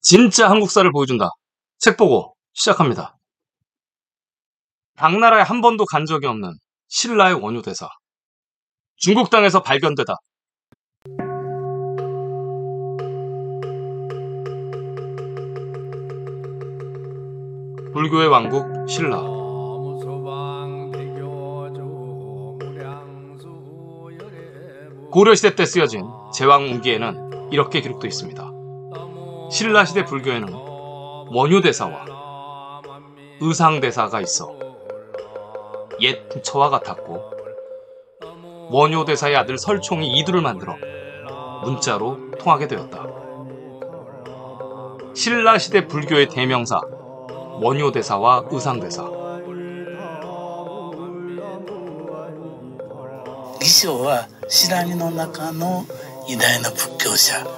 진짜 한국사를 보여준다. 책 보고 시작합니다. 당나라에 한 번도 간 적이 없는 신라의 원효대사. 중국 땅에서 발견되다. 불교의 왕국 신라. 고려시대 때 쓰여진 제왕 운기에는 이렇게 기록되어 있습니다. 신라시대 불교에는 원효대사와 의상대사가 있어 옛처와 같았고 원효대사의 아들 설총이 이두를 만들어 문자로 통하게 되었다. 신라시대 불교의 대명사 원효대사와 의상대사 이쇼와 시랑이 노나카노 이다의仏教者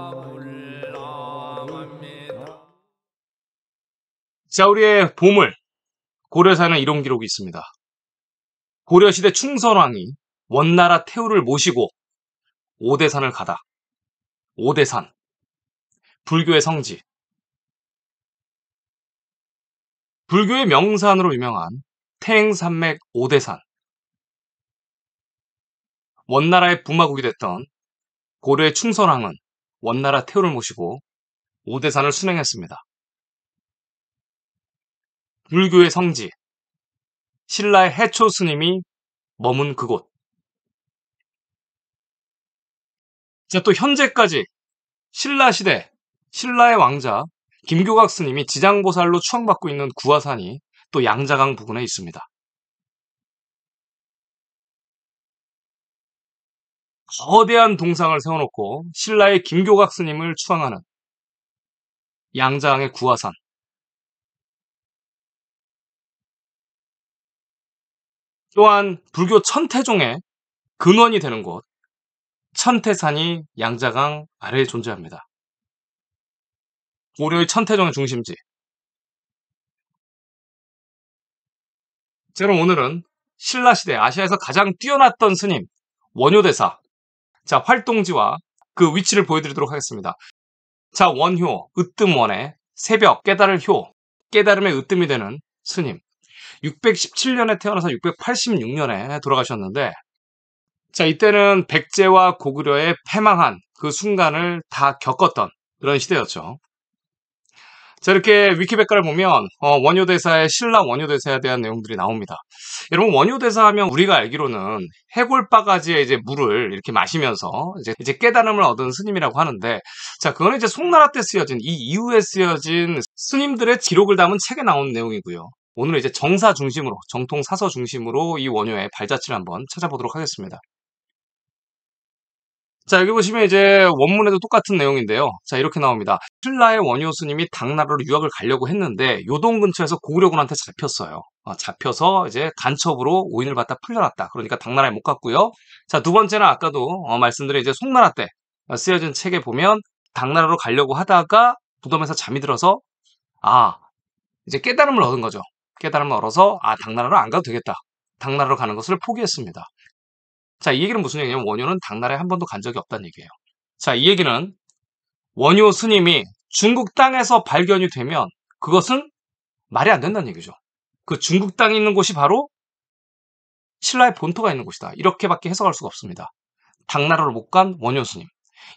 자, 우리의 보물. 고려사는 이런 기록이 있습니다. 고려시대 충선왕이 원나라 태후를 모시고 오대산을 가다. 오대산. 불교의 성지. 불교의 명산으로 유명한 태행산맥 오대산. 원나라의 부마국이 됐던 고려의 충선왕은 원나라 태후를 모시고 오대산을 순행했습니다. 불교의 성지, 신라의 해초 스님이 머문 그곳. 이또 현재까지 신라 시대, 신라의 왕자 김교각 스님이 지장보살로 추앙받고 있는 구화산이 또 양자강 부근에 있습니다. 거대한 동상을 세워놓고 신라의 김교각 스님을 추앙하는 양자강의 구화산. 또한 불교 천태종의 근원이 되는 곳 천태산이 양자강 아래에 존재합니다. 고려의 천태종의 중심지. 제로 오늘은 신라시대 아시아에서 가장 뛰어났던 스님, 원효대사. 자, 활동지와 그 위치를 보여드리도록 하겠습니다. 자, 원효, 으뜸원의 새벽, 깨달을 효, 깨달음의 으뜸이 되는 스님. 617년에 태어나서 686년에 돌아가셨는데 자 이때는 백제와 고구려의 패망한 그 순간을 다 겪었던 그런 시대였죠. 자 이렇게 위키백과를 보면 어, 원효대사의 신라 원효대사에 대한 내용들이 나옵니다. 여러분 원효대사 하면 우리가 알기로는 해골바가지에 이제 물을 이렇게 마시면서 이제, 이제 깨달음을 얻은 스님이라고 하는데 자 그거는 이제 송나라 때 쓰여진 이 이후에 쓰여진 스님들의 기록을 담은 책에 나온 내용이고요. 오늘은 이제 정사 중심으로, 정통 사서 중심으로 이 원효의 발자취를 한번 찾아보도록 하겠습니다. 자, 여기 보시면 이제 원문에도 똑같은 내용인데요. 자, 이렇게 나옵니다. 신라의 원효 스님이 당나라로 유학을 가려고 했는데 요동 근처에서 고구려군한테 잡혔어요. 아, 잡혀서 이제 간첩으로 오인을 받다 풀려났다. 그러니까 당나라에 못 갔고요. 자, 두 번째는 아까도 어, 말씀드린 이제 송나라 때 어, 쓰여진 책에 보면 당나라로 가려고 하다가 부덤에서 잠이 들어서 아, 이제 깨달음을 얻은 거죠. 깨달음을 얻어서 아 당나라로 안 가도 되겠다. 당나라로 가는 것을 포기했습니다. 자, 이 얘기는 무슨 얘기냐면 원효는 당나라에 한 번도 간 적이 없다는 얘기예요. 자, 이 얘기는 원효 스님이 중국 땅에서 발견이 되면 그것은 말이 안 된다는 얘기죠. 그 중국 땅이 있는 곳이 바로 신라의 본토가 있는 곳이다. 이렇게밖에 해석할 수가 없습니다. 당나라로 못 간 원효 스님.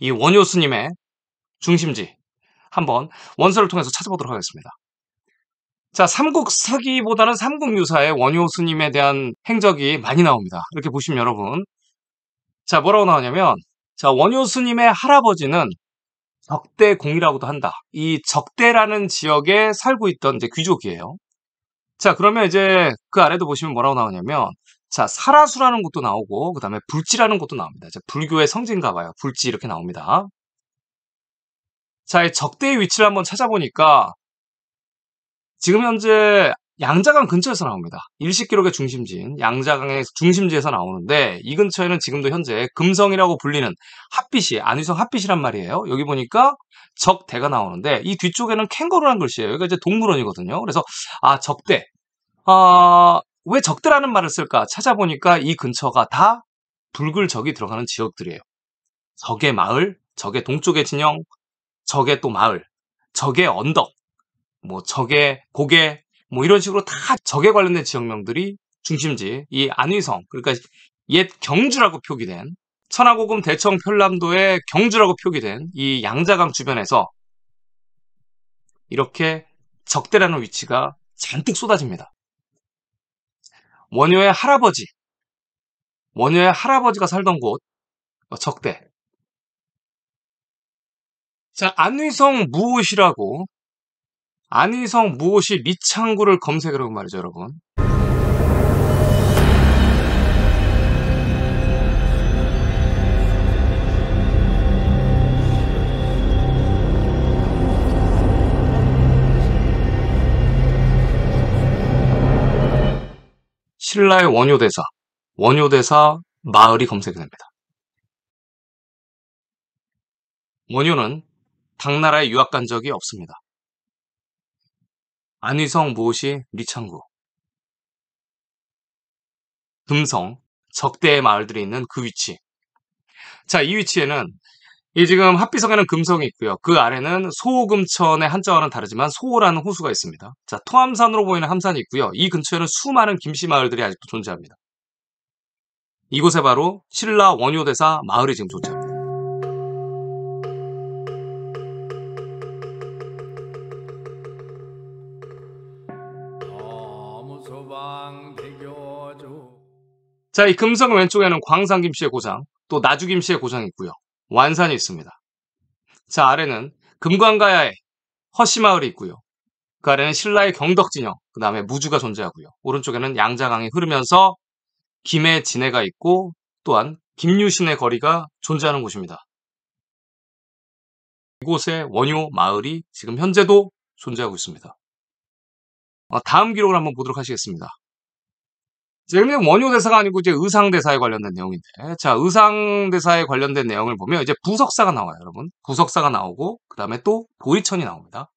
이 원효 스님의 중심지 한번 원서를 통해서 찾아보도록 하겠습니다. 자, 삼국사기보다는 삼국유사의 원효 스님에 대한 행적이 많이 나옵니다. 이렇게 보시면 여러분. 자, 뭐라고 나오냐면, 자, 원효 스님의 할아버지는 적대공이라고도 한다. 이 적대라는 지역에 살고 있던 이제 귀족이에요. 자, 그러면 이제 그 아래도 보시면 뭐라고 나오냐면, 자, 사라수라는 곳도 나오고, 그 다음에 불지라는 곳도 나옵니다. 자, 불교의 성지인가 봐요. 불지 이렇게 나옵니다. 자, 적대의 위치를 한번 찾아보니까, 지금 현재 양자강 근처에서 나옵니다. 일식기록의 중심지인 양자강의 중심지에서 나오는데 이 근처에는 지금도 현재 금성이라고 불리는 핫빛이 안위성 핫빛이란 말이에요. 여기 보니까 적대가 나오는데 이 뒤쪽에는 캥거루란 글씨예요. 여기가 이제 동물원이거든요. 그래서 아 적대 아, 왜 적대라는 말을 쓸까 찾아보니까 이 근처가 다 붉을 적이 들어가는 지역들이에요. 적의 마을, 적의 동쪽의 진영, 적의 또 마을, 적의 언덕 뭐 적의 고개 뭐 이런 식으로 다 적에 관련된 지역명들이 중심지 이 안위성 그러니까 옛 경주라고 표기된 천하고금 대청 편람도의 경주라고 표기된 이 양자강 주변에서 이렇게 적대라는 위치가 잔뜩 쏟아집니다. 원효의 할아버지 원효의 할아버지가 살던 곳 어, 적대 자 안위성 무옷이라고 안희성 무엇이 리창구를 검색하라고 말이죠, 여러분. 신라의 원효대사, 원효대사 마을이 검색이 됩니다. 원효는 당나라에 유학 간 적이 없습니다. 안위성 모시 리창구 금성 적대의 마을들이 있는 그 위치 자 이 위치에는 이 지금 합비성에는 금성이 있고요. 그 아래는 소금천의 한자와는 다르지만 소호라는 호수가 있습니다. 자, 토암산으로 보이는 함산이 있고요. 이 근처에는 수많은 김씨 마을들이 아직도 존재합니다. 이곳에 바로 신라 원효대사 마을이 지금 존재합니다. 자, 이 금성 왼쪽에는 광산김씨의 고장, 또 나주김씨의 고장이 있고요. 완산이 있습니다. 자, 아래는 금관가야의 허시마을이 있고요. 그 아래는 신라의 경덕진영, 그 다음에 무주가 존재하고요. 오른쪽에는 양자강이 흐르면서 김해 진해가 있고 또한 김유신의 거리가 존재하는 곳입니다. 이곳의 원효 마을이 지금 현재도 존재하고 있습니다. 어, 다음 기록을 한번 보도록 하시겠습니다. 제일 원효대사가 아니고 이제 의상대사에 관련된 내용인데 자 의상대사에 관련된 내용을 보면 이제 부석사가 나와요 여러분 부석사가 나오고 그 다음에 또 도리천이 나옵니다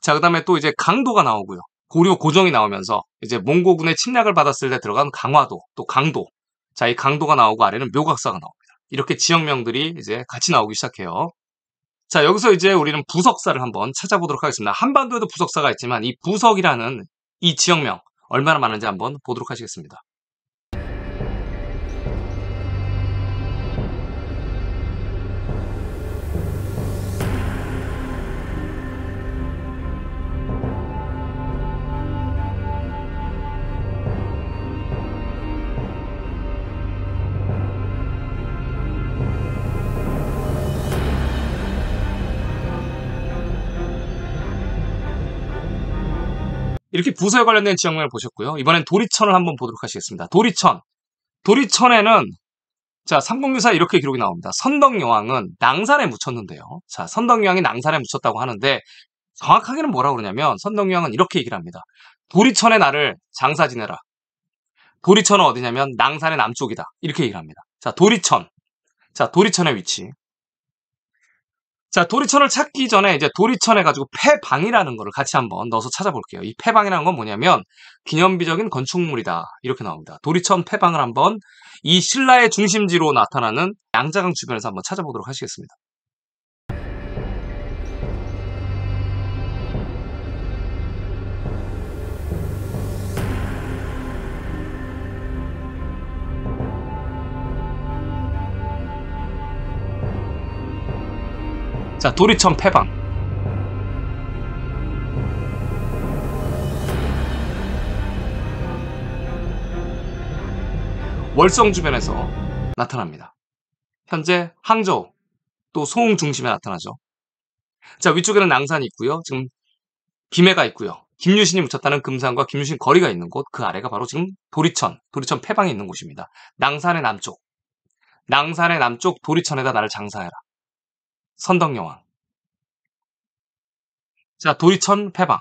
자그 다음에 또 이제 강도가 나오고요 고려 고정이 나오면서 이제 몽고군의 침략을 받았을 때 들어간 강화도 또 강도 자이 강도가 나오고 아래는 묘각사가 나옵니다 이렇게 지역명들이 이제 같이 나오기 시작해요 자 여기서 이제 우리는 부석사를 한번 찾아보도록 하겠습니다 한반도에도 부석사가 있지만 이 부석이라는 이 지역명 얼마나 많은지 한번 보도록 하시겠습니다. 이렇게 부서에 관련된 지역명을 보셨고요. 이번엔 도리천을 한번 보도록 하시겠습니다. 도리천. 도리천에는 자, 삼국유사 이렇게 기록이 나옵니다. 선덕여왕은 낭산에 묻혔는데요. 자, 선덕여왕이 낭산에 묻혔다고 하는데 정확하게는 뭐라고 그러냐면 선덕여왕은 이렇게 얘기를 합니다. 도리천의 나를 장사 지내라. 도리천은 어디냐면 낭산의 남쪽이다. 이렇게 얘기를 합니다. 자, 도리천. 자, 도리천의 위치. 자, 도리천을 찾기 전에 이제 도리천 해가지고 폐방이라는 거를 같이 한번 넣어서 찾아볼게요. 이 폐방이라는 건 뭐냐면 기념비적인 건축물이다. 이렇게 나옵니다. 도리천 폐방을 한번 이 신라의 중심지로 나타나는 양자강 주변에서 한번 찾아보도록 하시겠습니다. 자, 도리천 패방. 월성 주변에서 나타납니다. 현재 항저우, 또 소흥 중심에 나타나죠. 자, 위쪽에는 낭산이 있고요. 지금 김해가 있고요. 김유신이 묻혔다는 금산과 김유신 거리가 있는 곳, 그 아래가 바로 지금 도리천, 도리천 패방에 있는 곳입니다. 낭산의 남쪽, 낭산의 남쪽 도리천에다 나를 장사해라. 선덕여왕. 자, 도리천 패방.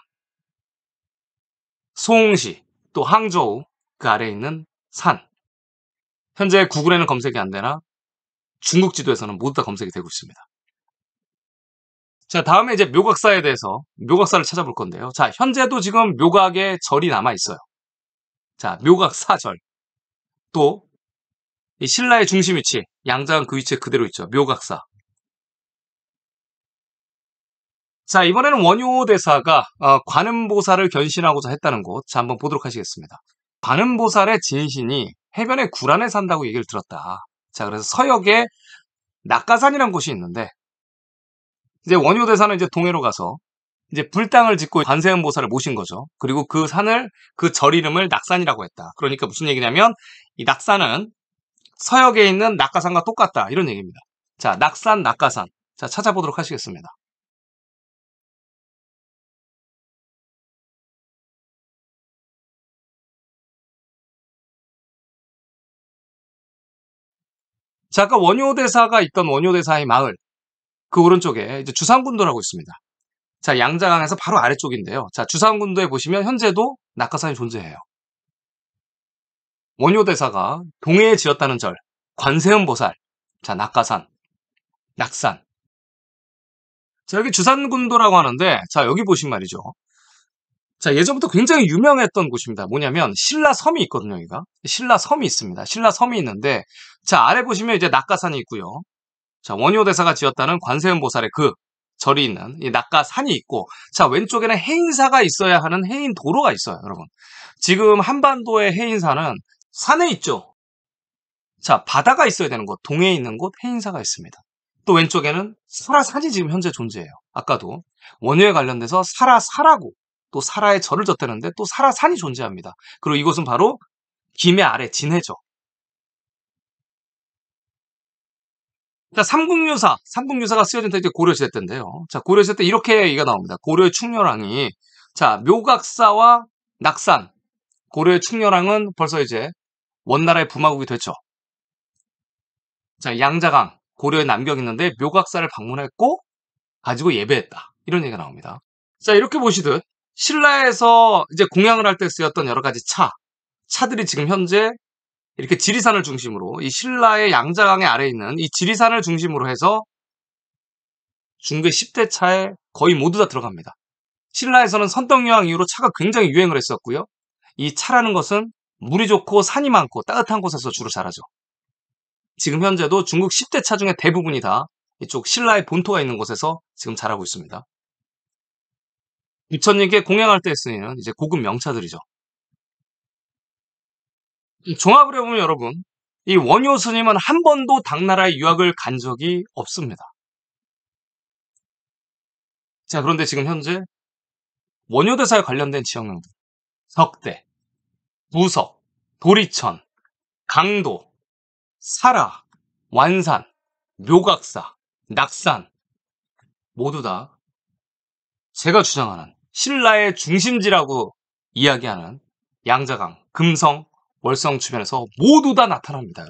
송시, 또 항저우, 그 아래에 있는 산. 현재 구글에는 검색이 안 되나 중국 지도에서는 모두 다 검색이 되고 있습니다. 자, 다음에 이제 묘각사에 대해서 묘각사를 찾아볼 건데요. 자, 현재도 지금 묘각의 절이 남아 있어요. 자, 묘각사절. 또, 이 신라의 중심 위치, 양자간 그 위치에 그대로 있죠. 묘각사. 자, 이번에는 원효 대사가 어, 관음보살을 견신하고자 했다는 곳. 자, 한번 보도록 하시겠습니다. 관음보살의 진신이 해변의 구란에 산다고 얘기를 들었다. 자, 그래서 서역에 낙가산이란 곳이 있는데 이제 원효 대사는 이제 동해로 가서 이제 불당을 짓고 관세음 보살을 모신 거죠. 그리고 그 산을 그 절 이름을 낙산이라고 했다. 그러니까 무슨 얘기냐면 이 낙산은 서역에 있는 낙가산과 똑같다 이런 얘기입니다. 자 낙산 낙가산 자 찾아보도록 하시겠습니다. 자, 아까 원효대사가 있던 원효대사의 마을 그 오른쪽에 이제 주상군도라고 있습니다. 자, 양자강에서 바로 아래쪽인데요. 자, 주상군도에 보시면 현재도 낙하산이 존재해요. 원효대사가 동해에 지었다는 절, 관세음보살, 자, 낙하산, 낙산. 자, 여기 주산군도라고 하는데, 자, 여기 보신 말이죠. 자, 예전부터 굉장히 유명했던 곳입니다. 뭐냐면 신라 섬이 있거든요, 여기가. 신라 섬이 있습니다. 신라 섬이 있는데 자, 아래 보시면 이제 낙가산이 있고요. 자, 원효 대사가 지었다는 관세음 보살의 그 절이 있는 이 낙가산이 있고 자, 왼쪽에는 해인사가 있어야 하는 해인 도로가 있어요, 여러분. 지금 한반도의 해인사는 산에 있죠. 자, 바다가 있어야 되는 곳, 동해에 있는 곳 해인사가 있습니다. 또 왼쪽에는 설화산이 지금 현재 존재해요. 아까도 원효에 관련돼서 설화사라고 또 사라의 절을 졌다는데 또 사라산이 존재합니다. 그리고 이곳은 바로 김해 아래 진해죠. 자, 삼국유사, 삼국유사가 쓰여진 때 고려시대 때인데요. 자, 고려시대 때 이렇게 얘기가 나옵니다. 고려의 충렬왕이 자, 묘각사와 낙산, 고려의 충렬왕은 벌써 이제 원나라의 부마국이 됐죠. 자, 양자강, 고려의 남경 이 있는데 묘각사를 방문했고 가지고 예배했다. 이런 얘기가 나옵니다. 자, 이렇게 보시듯 신라에서 이제 공양을 할 때 쓰였던 여러 가지 차, 차들이 지금 현재 이렇게 지리산을 중심으로 이 신라의 양자강의 아래에 있는 이 지리산을 중심으로 해서 중대 10대 차에 거의 모두 다 들어갑니다. 신라에서는 선덕여왕 이후로 차가 굉장히 유행을 했었고요. 이 차라는 것은 물이 좋고 산이 많고 따뜻한 곳에서 주로 자라죠. 지금 현재도 중국 10대 차 중에 대부분이 다 이쪽 신라의 본토가 있는 곳에서 지금 자라고 있습니다. 입처님께 공양할 때 쓰이는 이제 고급 명차들이죠. 음, 종합을 해보면 여러분, 이 원효 스님은 한 번도 당나라에 유학을 간 적이 없습니다. 자, 그런데 지금 현재 원효대사에 관련된 지역명들, 석대, 부석, 도리천, 강도, 사라, 완산, 묘각사, 낙산, 모두 다 제가 주장하는 신라의 중심지라고 이야기하는 양자강, 금성, 월성 주변에서 모두 다 나타납니다.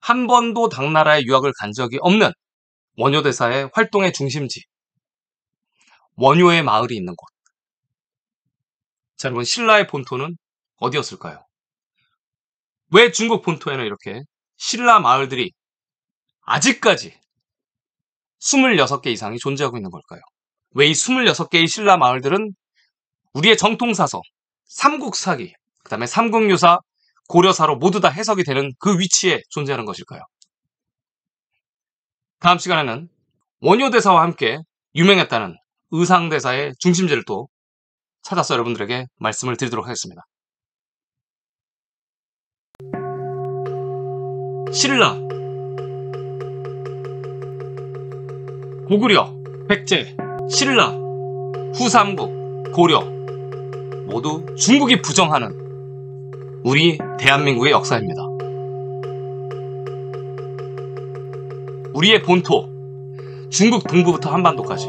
한 번도 당나라에 유학을 간 적이 없는 원효대사의 활동의 중심지, 원효의 마을이 있는 곳. 자, 여러분, 신라의 본토는 어디였을까요? 왜 중국 본토에는 이렇게 신라 마을들이 아직까지 26개 이상이 존재하고 있는 걸까요? 왜이 26개의 신라 마을들은 우리의 정통사서, 삼국사기, 그 다음에 삼국유사, 고려사로 모두 다 해석이 되는 그 위치에 존재하는 것일까요? 다음 시간에는 원효대사와 함께 유명했다는 의상대사의 중심지를 또 찾아서 여러분들에게 말씀을 드리도록 하겠습니다. 신라 고구려 백제 신라, 후삼국, 고려 모두 중국이 부정하는 우리 대한민국의 역사입니다. 우리의 본토, 중국 동부부터 한반도까지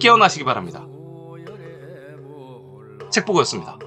깨어나시기 바랍니다. 책보고였습니다.